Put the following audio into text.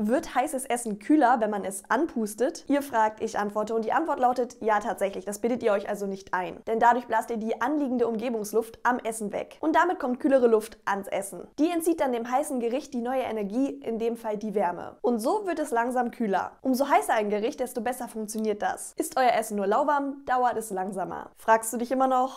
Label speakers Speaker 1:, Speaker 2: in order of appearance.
Speaker 1: Wird heißes Essen kühler, wenn man es anpustet? Ihr fragt, ich antworte und die Antwort lautet ja tatsächlich. Das bittet ihr euch also nicht ein. Denn dadurch blast ihr die anliegende Umgebungsluft am Essen weg. Und damit kommt kühlere Luft ans Essen. Die entzieht dann dem heißen Gericht die neue Energie, in dem Fall die Wärme. Und so wird es langsam kühler. Umso heißer ein Gericht, desto besser funktioniert das. Ist euer Essen nur lauwarm, dauert es langsamer. Fragst du dich immer noch,